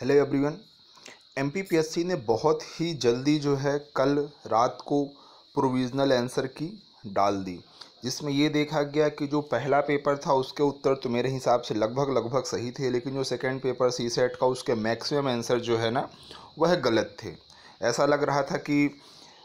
hello everyone MPPSC ने बहुत ही जल्दी जो है कल रात को प्रोविजनल आंसर की डाल दी जिसमें ये देखा गया कि जो पहला पेपर था उसके उत्तर तो मेरे हिसाब से लगभग लगभग सही थे लेकिन जो सेकंड पेपर सी सेट का उसके मैक्सिमम आंसर जो है ना वह गलत थे ऐसा लग रहा था कि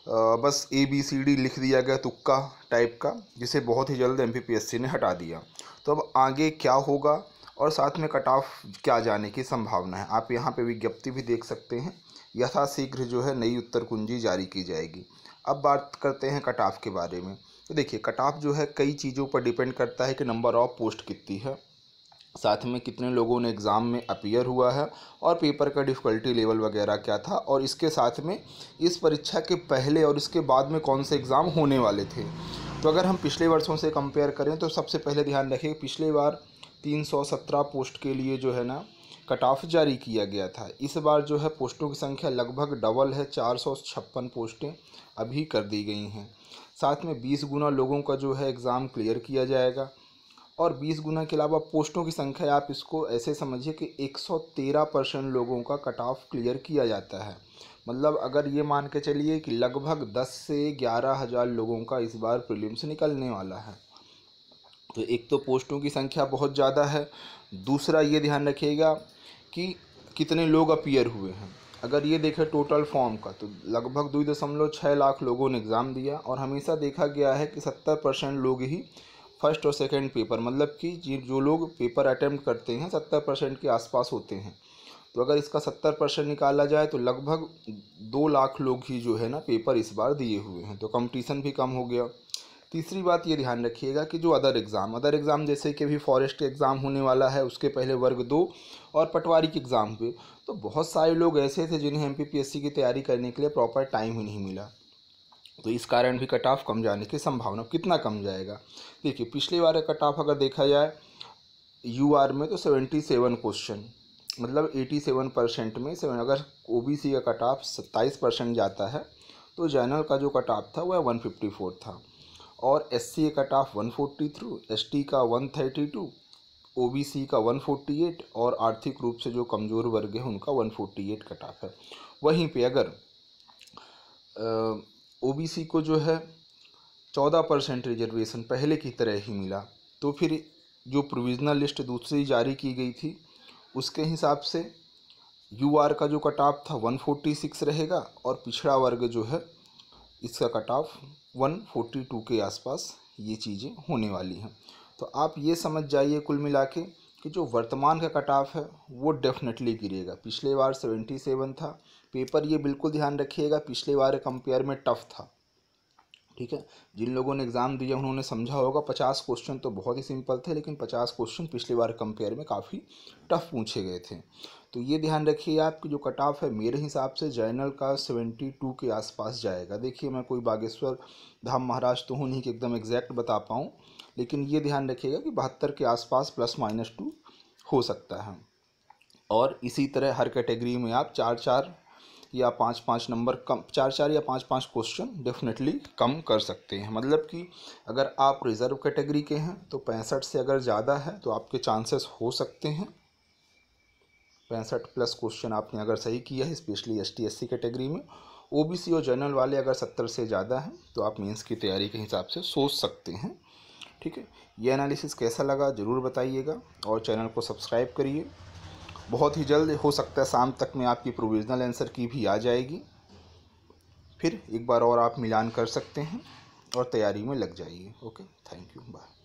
बस ए बी सी डी लिख दिया गया तुक्का टाइप का जिसे बहुत ही जल्द एम ने हटा दिया तो अब आगे क्या होगा और साथ में कट ऑफ क्या जाने की संभावना है आप यहाँ पे विज्ञप्ति भी देख सकते हैं यथाशीघ्र जो है नई उत्तर कुंजी जारी की जाएगी अब बात करते हैं कट ऑफ के बारे में तो देखिए कट ऑफ जो है कई चीज़ों पर डिपेंड करता है कि नंबर ऑफ पोस्ट कितनी है साथ में कितने लोगों ने एग्ज़ाम में अपियर हुआ है और पेपर का डिफ़िकल्टी लेवल वगैरह क्या था और इसके साथ में इस परीक्षा के पहले और इसके बाद में कौन से एग्ज़ाम होने वाले थे तो अगर हम पिछले वर्षों से कंपेयर करें तो सबसे पहले ध्यान रखिए पिछले बार तीन सौ सत्रह पोस्ट के लिए जो है ना कट ऑफ जारी किया गया था इस बार जो है पोस्टों की संख्या लगभग डबल है चार सौ छप्पन पोस्टें अभी कर दी गई हैं साथ में बीस गुना लोगों का जो है एग्ज़ाम क्लियर किया जाएगा और बीस गुना के अलावा पोस्टों की संख्या आप इसको ऐसे समझिए कि एक सौ तेरह परसेंट लोगों का कट ऑफ क्लियर किया जाता है मतलब अगर ये मान के चलिए कि लगभग दस से ग्यारह हज़ार लोगों का इस बार प्रीलिम्स निकलने वाला है तो एक तो पोस्टों की संख्या बहुत ज़्यादा है दूसरा ये ध्यान रखिएगा कि कितने लोग अपीयर हुए हैं अगर ये देखें टोटल फॉर्म का तो लगभग दो दशमलव छः लाख लोगों ने एग्ज़ाम दिया और हमेशा देखा गया है कि सत्तर परसेंट लोग ही फर्स्ट और सेकंड पेपर मतलब कि जो लोग पेपर अटैम्प्ट करते हैं सत्तर परसेंट के आसपास होते हैं तो अगर इसका सत्तर परसेंट निकाला जाए तो लगभग दो लाख लोग ही जो है ना पेपर इस बार दिए हुए हैं तो कंपटीशन भी कम हो गया तीसरी बात ये ध्यान रखिएगा कि जो अदर एग्ज़ाम अदर एग्ज़ाम जैसे कि अभी फॉरेस्ट एग्ज़ाम होने वाला है उसके पहले वर्ग दो और पटवारी के एग्ज़ाम हुए तो बहुत सारे लोग ऐसे थे जिन्हें एम की तैयारी करने के लिए प्रॉपर टाइम ही नहीं मिला तो इस कारण भी कट ऑफ कम जाने की संभावना कितना कम जाएगा देखिए पिछले बार कट ऑफ अगर देखा जाए यू में तो सेवेंटी सेवन क्वेश्चन मतलब एटी सेवन परसेंट में सेवन अगर ओ का कट ऑफ सत्ताईस परसेंट जाता है तो जनरल का जो कट ऑफ था वह वन फिफ्टी फोर था और S C cut off one forty through S T का one thirty two O B C का वन फोर्टी एट और आर्थिक रूप से जो कमज़ोर वर्ग है उनका one forty eight cut off है वहीं पे अगर ओ बी सी को जो है चौदह परसेंट रिजर्वेशन पहले की तरह ही मिला तो फिर जो प्रोविजनल लिस्ट दूसरी जारी की गई थी उसके हिसाब से यू आर का जो कट ऑफ था वन फोर्टी सिक्स रहेगा और पिछड़ा वर्ग जो है इसका cut off one forty two के आसपास ये चीज़ें होने वाली हैं तो आप ये समझ जाइए कुल मिला के कि जो वर्तमान का कट ऑफ है वो डेफिनेटली गिरेगा पिछले बार सेवेंटी सेवन था पेपर ये बिल्कुल ध्यान रखिएगा पिछले बार कंपेयर में टफ था ठीक है जिन लोगों ने एग्ज़ाम दिया उन्होंने समझा होगा पचास क्वेश्चन तो बहुत ही सिंपल थे लेकिन पचास क्वेश्चन पिछली बार कंपेयर में काफ़ी टफ पूछे गए थे तो ये ध्यान रखिए आपकी जो कट ऑफ है मेरे हिसाब से जर्नल का सेवेंटी टू के आसपास जाएगा देखिए मैं कोई बागेश्वर धाम महाराज तो हूँ नहीं कि एकदम एग्जैक्ट बता पाऊँ लेकिन ये ध्यान रखिएगा कि बहत्तर के आसपास प्लस माइनस टू हो सकता है और इसी तरह हर कैटेगरी में आप चार चार या पाँच पाँच नंबर कम चार चार या पाँच पाँच क्वेश्चन डेफिनेटली कम कर सकते हैं मतलब कि अगर आप रिज़र्व कैटेगरी के, हैं तो पैंसठ से अगर ज़्यादा है तो आपके चांसेस हो सकते हैं पैंसठ प्लस क्वेश्चन आपने अगर सही किया है specially S T S C category में ओ बी सी और जनरल वाले अगर सत्तर से ज़्यादा हैं तो आप मेंस की तैयारी के हिसाब से सोच सकते हैं ठीक है ये एनालिसिस कैसा लगा ज़रूर बताइएगा और चैनल को सब्सक्राइब करिए बहुत ही जल्द हो सकता है शाम तक में आपकी प्रोविज़नल आंसर की भी आ जाएगी फिर एक बार और आप मिलान कर सकते हैं और तैयारी में लग जाइए ओके थैंक यू बाय